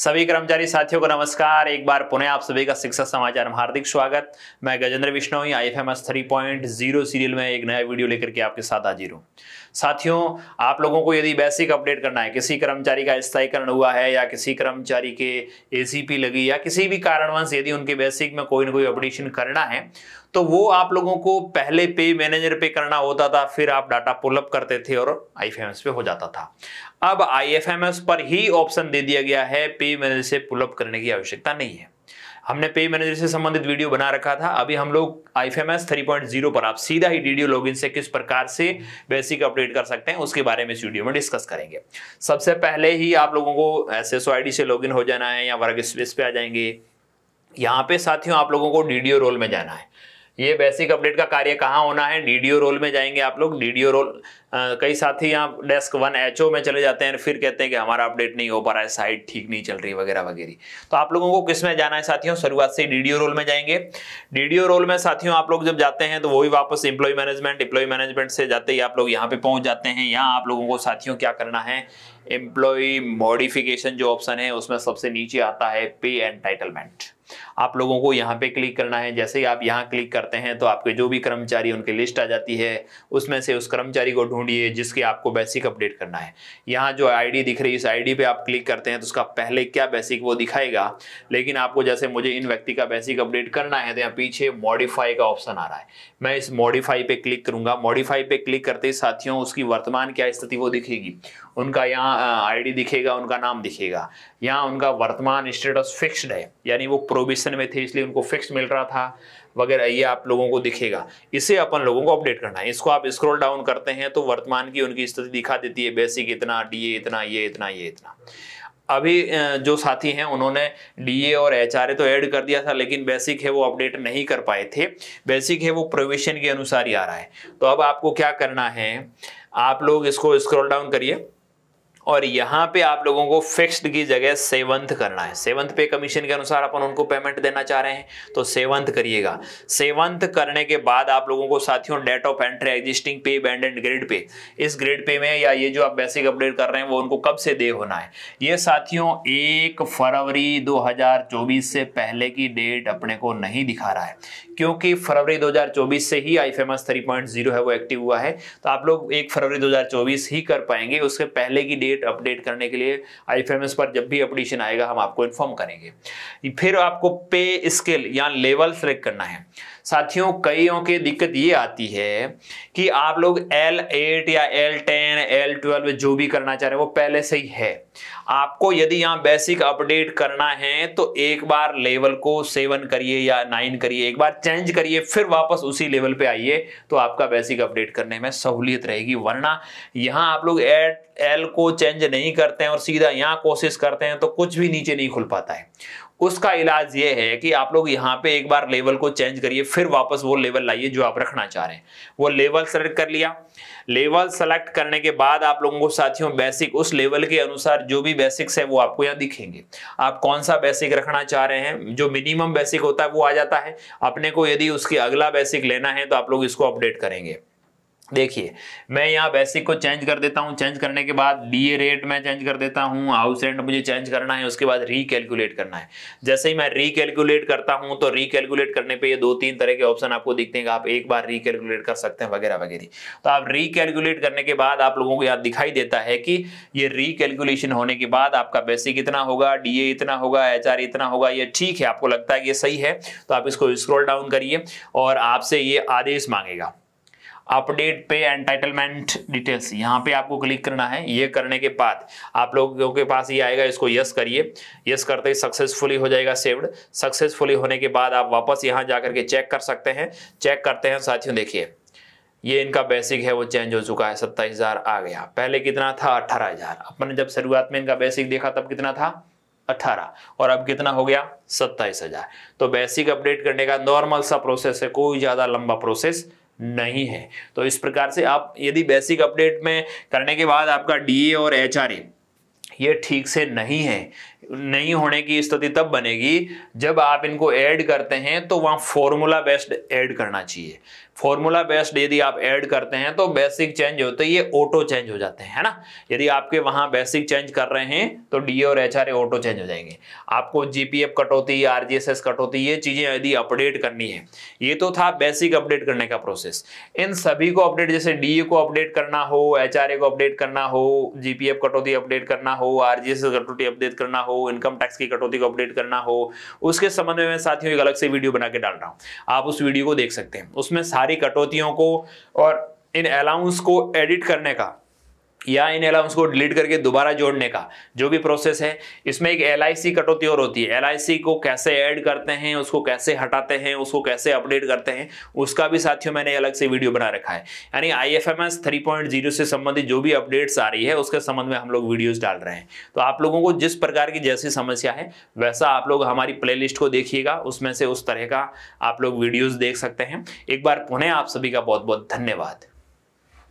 सभी कर्मचारी साथियों को नमस्कार एक बार पुनः आप सभी का शिक्षा समाचार में हार्दिक स्वागत मैं Gajendra Vishnoi I F M S three point zero serial में एक नया वीडियो लेकर के आपके साथ हाजिर हूँ साथियों आप लोगों को यदि बेसिक अपडेट करना है किसी कर्मचारी का स्थायीकरण हुआ है या किसी कर्मचारी के ए लगी या किसी भी कारणवश यदि उनके बेसिक में कोई ना कोई अपडेशन करना है तो वो आप लोगों को पहले पे मैनेजर पे करना होता था फिर आप डाटा पुलअप करते थे और आई पे हो जाता था अब आई पर ही ऑप्शन दे दिया गया है पे मैनेजर से पुलअप करने की आवश्यकता नहीं है हमने पे मैनेजर से संबंधित वीडियो बना रखा था अभी हम लोग I F M S three point zero पर आप सीधा ही डीडीओ लॉगिन से किस प्रकार से बेसिक अपडेट कर सकते हैं उसके बारे में इस वीडियो में डिस्कस करेंगे सबसे पहले ही आप लोगों को एस एस से लॉगिन हो जाना है या वर्क स्पेस पे आ जाएंगे यहाँ पे साथियों आप लोगों को डीडीओ रोल में जाना है ये बेसिक अपडेट का कार्य कहाँ होना है डीडीओ रोल में जाएंगे आप लोग डीडीओ रोल कई साथी यहाँ डेस्क वन एचओ में चले जाते हैं फिर कहते हैं कि हमारा अपडेट नहीं हो पा रहा है साइट ठीक नहीं चल रही वगैरह वगैरह तो आप लोगों को किस में जाना है साथियों शुरुआत से डीडीओ रोल में जाएंगे डीडीओ रोल में साथियों आप लोग जब जाते हैं तो वही वापस इंप्लॉय मैनेजमेंट इंप्लॉय मैनेजमेंट से जाते ही आप लोग यहाँ पे पहुंच जाते हैं यहाँ आप लोगों को साथियों क्या करना है एम्प्लॉय मॉडिफिकेशन जो ऑप्शन है उसमें सबसे नीचे आता है पे एंड टाइटलमेंट आप लोगों को यहाँ पे क्लिक करना है जैसे ही आप यहाँ क्लिक करते हैं तो आपके जो भी कर्मचारी उनकी लिस्ट आ जाती है उसमें से उस कर्मचारी को ढूंढिए जिसके आपको बेसिक अपडेट करना है यहाँ जो आईडी दिख रही है इस आईडी पे आप क्लिक करते हैं तो उसका पहले क्या बेसिक वो दिखाएगा लेकिन आपको जैसे मुझे इन व्यक्ति का बेसिक अपडेट करना है तो यहाँ पीछे मॉडिफाई का ऑप्शन आ रहा है मैं इस मॉडिफाई पे क्लिक करूंगा मॉडिफाई पे क्लिक करते ही साथियों उसकी वर्तमान क्या स्थिति वो दिखेगी उनका यहाँ आईडी दिखेगा उनका नाम दिखेगा यहाँ उनका वर्तमान स्टेटस फिक्स्ड है यानी वो प्रोविशन में थे इसलिए उनको फिक्स मिल रहा था वगैरह ये आप लोगों को दिखेगा इसे अपन लोगों को अपडेट करना है इसको आप स्क्रॉल डाउन करते हैं तो वर्तमान की उनकी स्थिति दिखा देती है बेसिक इतना डी इतना ये इतना ये इतना अभी जो साथी हैं उन्होंने डीए और एचआरए तो ऐड कर दिया था लेकिन बेसिक है वो अपडेट नहीं कर पाए थे बेसिक है वो प्रोविशन के अनुसार ही आ रहा है तो अब आपको क्या करना है आप लोग इसको स्क्रॉल डाउन करिए और यहां पे आप लोगों को फिक्स्ड की जगह सेवंथ करना है सेवंथ पे कमीशन के अनुसार अपन उनको पेमेंट देना चाह रहे हैं तो सेवंथ करिएगा सेवंथ करने के बाद आप लोगों को साथियों date of entry existing pay band and grade pay इस ग्रेड पे में या ये जो आप बेसिक अपडेट कर रहे हैं वो उनको कब से दे होना है ये साथियों एक फरवरी दो से पहले की डेट अपने को नहीं दिखा रहा है क्योंकि फरवरी 2024 से ही आई फेमस है वो एक्टिव हुआ है तो आप लोग एक फरवरी 2024 ही कर पाएंगे उसके पहले की डेट डेट अपडेट करने के लिए आई पर जब भी अपडेशन आएगा हम आपको इन्फॉर्म करेंगे फिर आपको पे स्केल या लेवल सेलेक्ट करना है साथियों कईयों के दिक्कत ये आती है कि आप लोग एल एट या एल टेन एल ट्वेल्व जो भी करना चाह रहे हैं वो पहले से ही है आपको यदि यहाँ बेसिक अपडेट करना है तो एक बार लेवल को सेवन करिए या नाइन करिए एक बार चेंज करिए फिर वापस उसी लेवल पे आइए तो आपका बेसिक अपडेट करने में सहूलियत रहेगी वरना यहाँ आप लोग एट एल को चेंज नहीं करते हैं और सीधा यहाँ कोशिश करते हैं तो कुछ भी नीचे नहीं खुल पाता है उसका इलाज ये है कि आप लोग यहाँ पे एक बार लेवल को चेंज करिए फिर वापस वो लेवल लाइए जो आप रखना चाह रहे हैं वो लेवल सेलेक्ट कर लिया लेवल सेलेक्ट करने के बाद आप लोगों को साथियों बेसिक उस लेवल के अनुसार जो भी बेसिक्स है वो आपको यहाँ दिखेंगे आप कौन सा बेसिक रखना चाह रहे हैं जो मिनिमम बेसिक होता है वो आ जाता है अपने को यदि उसकी अगला बेसिक लेना है तो आप लोग इसको अपडेट करेंगे देखिए मैं यहाँ बेसिक को चेंज कर देता हूँ चेंज करने के बाद ए रेट मैं चेंज कर देता हूँ हाउस रेंट मुझे चेंज करना है उसके बाद रीकैलकुलेट करना है जैसे ही मैं रीकैलकुलेट करता हूँ तो रीकैलकुलेट करने पे ये दो तीन तरह के ऑप्शन आपको दिखते हैं आप एक बार रीकैलकुलेट कर सकते हैं वगैरह वगैरह तो आप रीकैलकुलेट करने के बाद आप लोगों को याद दिखाई देता है कि ये रीकैलकुलेशन होने के बाद आपका बेसिक इतना होगा ए इतना होगा एच इतना होगा ये ठीक है आपको लगता है कि ये सही है तो आप इसको स्क्रोल डाउन करिए और आपसे ये आदेश मांगेगा अपडेट पे एंटाइटलमेंट डिटेल्स यहाँ पे आपको क्लिक करना है ये करने के बाद आप लोगों के पास ये आएगा इसको यस करिए यस करते ही सक्सेसफुली हो जाएगा सेव्ड सक्सेसफुली होने के बाद आप वापस यहाँ जा करके चेक कर सकते हैं चेक करते हैं साथियों देखिए ये इनका बेसिक है वो चेंज हो चुका है सत्ताईस हज़ार आ गया पहले कितना था अट्ठारह हज़ार अपने जब शुरुआत में इनका बेसिक देखा तब कितना था अठारह और अब कितना हो गया सत्ताईस हज़ार तो बेसिक अपडेट करने का नॉर्मल सा प्रोसेस है कोई ज़्यादा लंबा प्रोसेस नहीं है तो इस प्रकार से आप यदि बेसिक अपडेट में करने के बाद आपका डीए और ए ये ठीक से नहीं है नहीं होने की स्थिति तब बनेगी जब आप इनको ऐड करते हैं तो वहाँ फॉर्मूला बेस्ड ऐड करना चाहिए फॉर्मूला बेस्ड यदि आप ऐड करते हैं तो बेसिक चेंज होते ये ऑटो चेंज हो जाते हैं है ना यदि आपके वहां बेसिक चेंज कर रहे हैं तो डी और एच आर ऑटो चेंज हो जाएंगे आपको जीपीएफ कटौती आरजीएसएस कटौती ये चीजें यदि अपडेट करनी है ये तो था बेसिक अपडेट करने का प्रोसेस इन सभी को अपडेट जैसे डी को अपडेट करना हो एच को अपडेट करना हो जीपीएफ कटौती अपडेट करना हो आरजीएसएस कटौती अपडेट करना हो इनकम टैक्स की कटौती को अपडेट करना हो उसके संबंध में साथियों एक अलग से वीडियो बना के डाल रहा हूँ आप उस वीडियो को देख सकते हैं उसमें सारी सारी कटौतियों को और इन अलाउंस को एडिट करने का या इन अलाउंस को डिलीट करके दोबारा जोड़ने का जो भी प्रोसेस है इसमें एक एल कटौती और होती है एल को कैसे ऐड करते हैं उसको कैसे हटाते हैं उसको कैसे अपडेट करते हैं उसका भी साथियों मैंने अलग से वीडियो बना रखा है यानी I F M S three point zero से संबंधित जो भी अपडेट्स आ रही है उसके संबंध में हम लोग वीडियोज डाल रहे हैं तो आप लोगों को जिस प्रकार की जैसी समस्या है वैसा आप लोग हमारी प्ले को देखिएगा उसमें से उस तरह का आप लोग वीडियोज देख सकते हैं एक बार पुनः आप सभी का बहुत बहुत धन्यवाद